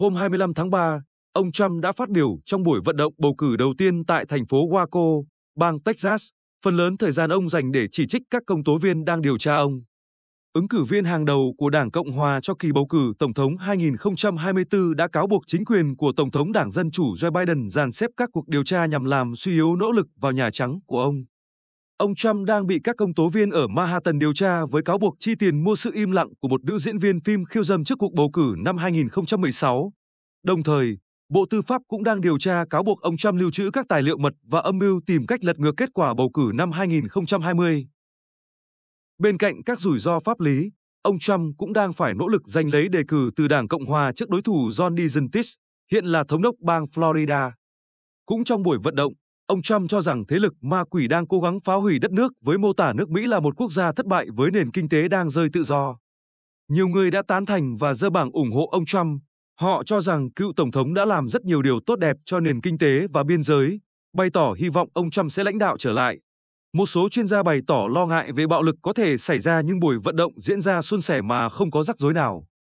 Hôm 25 tháng 3, ông Trump đã phát biểu trong buổi vận động bầu cử đầu tiên tại thành phố Waco, bang Texas, phần lớn thời gian ông dành để chỉ trích các công tố viên đang điều tra ông. Ứng cử viên hàng đầu của Đảng Cộng hòa cho kỳ bầu cử tổng thống 2024 đã cáo buộc chính quyền của tổng thống Đảng Dân chủ Joe Biden dàn xếp các cuộc điều tra nhằm làm suy yếu nỗ lực vào Nhà Trắng của ông. Ông Trump đang bị các công tố viên ở Manhattan điều tra với cáo buộc chi tiền mua sự im lặng của một nữ diễn viên phim khiêu dâm trước cuộc bầu cử năm 2016. Đồng thời, Bộ Tư pháp cũng đang điều tra cáo buộc ông Trump lưu trữ các tài liệu mật và âm mưu tìm cách lật ngược kết quả bầu cử năm 2020. Bên cạnh các rủi ro pháp lý, ông Trump cũng đang phải nỗ lực giành lấy đề cử từ Đảng Cộng hòa trước đối thủ John DeSantis, hiện là thống đốc bang Florida. Cũng trong buổi vận động, Ông Trump cho rằng thế lực ma quỷ đang cố gắng phá hủy đất nước với mô tả nước Mỹ là một quốc gia thất bại với nền kinh tế đang rơi tự do. Nhiều người đã tán thành và dơ bảng ủng hộ ông Trump. Họ cho rằng cựu tổng thống đã làm rất nhiều điều tốt đẹp cho nền kinh tế và biên giới, bày tỏ hy vọng ông Trump sẽ lãnh đạo trở lại. Một số chuyên gia bày tỏ lo ngại về bạo lực có thể xảy ra nhưng buổi vận động diễn ra suôn sẻ mà không có rắc rối nào.